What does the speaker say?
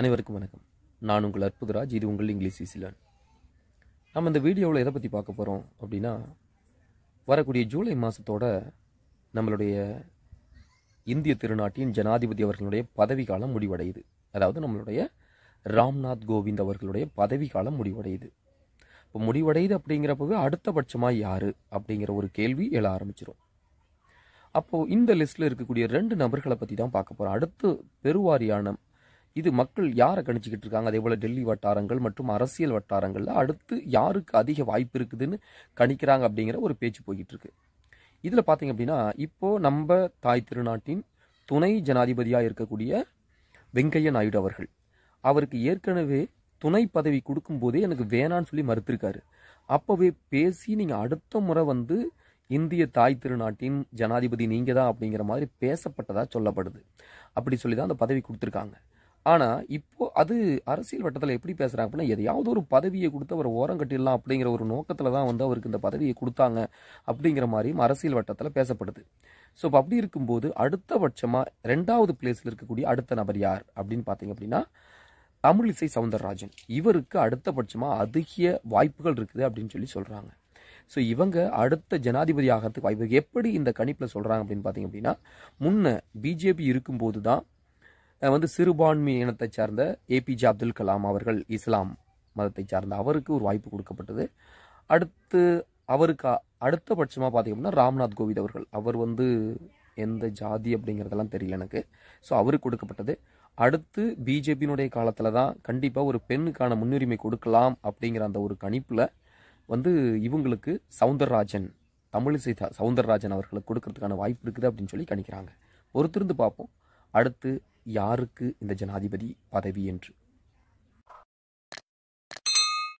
அனைவருக்கும் வணக்கம் நான் உங்கள் அற்புதராஜ் இது உங்கள் இங்கிலீஷ் இசிலன் நம்ம இந்த வீடியோவில் எதை பற்றி பார்க்க போகிறோம் அப்படின்னா வரக்கூடிய ஜூலை மாதத்தோட நம்மளுடைய இந்திய திருநாட்டின் ஜனாதிபதி அவர்களுடைய பதவி காலம் முடிவடையுது அதாவது நம்மளுடைய ராம்நாத் கோவிந்த் அவர்களுடைய பதவி காலம் முடிவடையுது இப்போ முடிவடையுது அப்படிங்கிறப்பவே அடுத்தபட்சமாக யார் அப்படிங்கிற ஒரு கேள்வி எழ ஆரம்பிச்சிடும் அப்போது இந்த லிஸ்ட்டில் இருக்கக்கூடிய ரெண்டு நபர்களை பற்றி தான் பார்க்க போகிறோம் அடுத்து பெருவாரியான இது மக்கள் யாரை கணிச்சிக்கிட்டு இருக்காங்க அதே போல் டெல்லி வட்டாரங்கள் மற்றும் அரசியல் வட்டாரங்கள்ல அடுத்து யாருக்கு அதிக வாய்ப்பு இருக்குதுன்னு கணிக்கிறாங்க அப்படிங்கிற ஒரு பேச்சு போய்கிட்டு இருக்கு இதில் பாத்தீங்க அப்படின்னா இப்போ நம்ம தாய் திருநாட்டின் துணை ஜனாதிபதியாக இருக்கக்கூடிய வெங்கையா நாயுடு அவர்கள் அவருக்கு ஏற்கனவே துணை பதவி கொடுக்கும் போதே எனக்கு வேணான்னு சொல்லி மறுத்திருக்காரு அப்போவே பேசி நீங்கள் அடுத்த முறை வந்து இந்திய தாய் திருநாட்டின் ஜனாதிபதி நீங்கள் தான் அப்படிங்கிற மாதிரி பேசப்பட்டதாக சொல்லப்படுது அப்படி சொல்லி தான் அந்த பதவி கொடுத்துருக்காங்க ஆனால் இப்போ அது அரசியல் வட்டத்தில் எப்படி பேசுகிறாங்க அப்படின்னா எதையாவது ஒரு பதவியை கொடுத்து அவர் ஓரம் கட்டிடலாம் அப்படிங்கிற ஒரு நோக்கத்தில் தான் வந்து அவருக்கு இந்த பதவியை கொடுத்தாங்க அப்படிங்கிற மாதிரியும் அரசியல் வட்டத்தில் பேசப்படுது ஸோ இப்போ அப்படி இருக்கும்போது அடுத்தபட்சமாக ரெண்டாவது பிளேஸில் இருக்கக்கூடிய அடுத்த நபர் யார் அப்படின்னு பார்த்தீங்க அப்படின்னா தமிழிசை சவுந்தரராஜன் இவருக்கு அடுத்தபட்சமாக அதிக வாய்ப்புகள் இருக்குது அப்படின்னு சொல்லி சொல்கிறாங்க ஸோ இவங்க அடுத்த ஜனாதிபதி ஆகிறதுக்கு வாய்ப்பு எப்படி இந்த கணிப்பில் சொல்கிறாங்க அப்படின்னு பார்த்தீங்க அப்படின்னா முன்ன பிஜேபி இருக்கும்போது தான் வந்து சிறுபான்மை இனத்தை சார்ந்த ஏபிஜே அப்துல் கலாம் அவர்கள் இஸ்லாம் மதத்தை சார்ந்த அவருக்கு ஒரு வாய்ப்பு கொடுக்கப்பட்டது அடுத்து அவருக்கு அடுத்தபட்சமாக பார்த்தீங்கன்னா ராம்நாத் கோவிந்த் அவர்கள் அவர் வந்து எந்த ஜாதி அப்படிங்கிறதெல்லாம் தெரியல எனக்கு ஸோ அவருக்கு கொடுக்கப்பட்டது அடுத்து பிஜேபியினுடைய காலத்தில் தான் கண்டிப்பாக ஒரு பெண்ணுக்கான முன்னுரிமை கொடுக்கலாம் அப்படிங்கிற அந்த ஒரு கணிப்பில் வந்து இவங்களுக்கு சவுந்தரராஜன் தமிழிசை சவுந்தரராஜன் அவர்களுக்கு கொடுக்கறதுக்கான வாய்ப்பு இருக்குது அப்படின்னு சொல்லி கணிக்கிறாங்க ஒருத்திருந்து பார்ப்போம் அடுத்து யாருக்கு இந்த ஜனாதிபதி பதவி என்று